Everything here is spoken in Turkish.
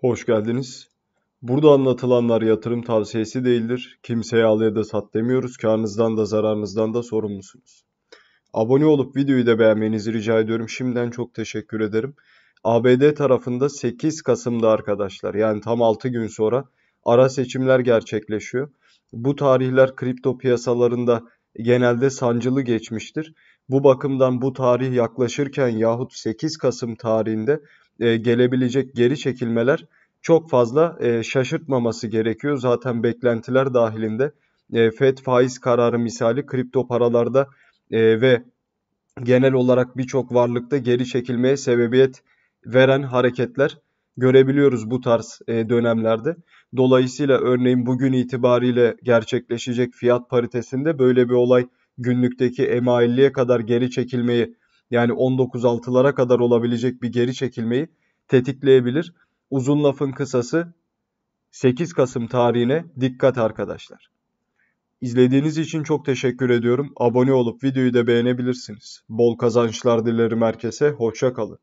Hoş geldiniz. Burada anlatılanlar yatırım tavsiyesi değildir. Kimseye al ya da sat demiyoruz. Karnınızdan da zararınızdan da sorumlusunuz. Abone olup videoyu da beğenmenizi rica ediyorum. Şimdiden çok teşekkür ederim. ABD tarafında 8 Kasım'da arkadaşlar yani tam 6 gün sonra ara seçimler gerçekleşiyor. Bu tarihler kripto piyasalarında genelde sancılı geçmiştir. Bu bakımdan bu tarih yaklaşırken yahut 8 Kasım tarihinde e, gelebilecek geri çekilmeler çok fazla e, şaşırtmaması gerekiyor. Zaten beklentiler dahilinde e, FED faiz kararı misali kripto paralarda e, ve genel olarak birçok varlıkta geri çekilmeye sebebiyet veren hareketler görebiliyoruz bu tarz e, dönemlerde. Dolayısıyla örneğin bugün itibariyle gerçekleşecek fiyat paritesinde böyle bir olay günlükteki ema kadar geri çekilmeyi yani 19.6'lara kadar olabilecek bir geri çekilmeyi tetikleyebilir. Uzun lafın kısası 8 Kasım tarihine dikkat arkadaşlar. İzlediğiniz için çok teşekkür ediyorum. Abone olup videoyu da beğenebilirsiniz. Bol kazançlar dilerim herkese. Hoşça kalın.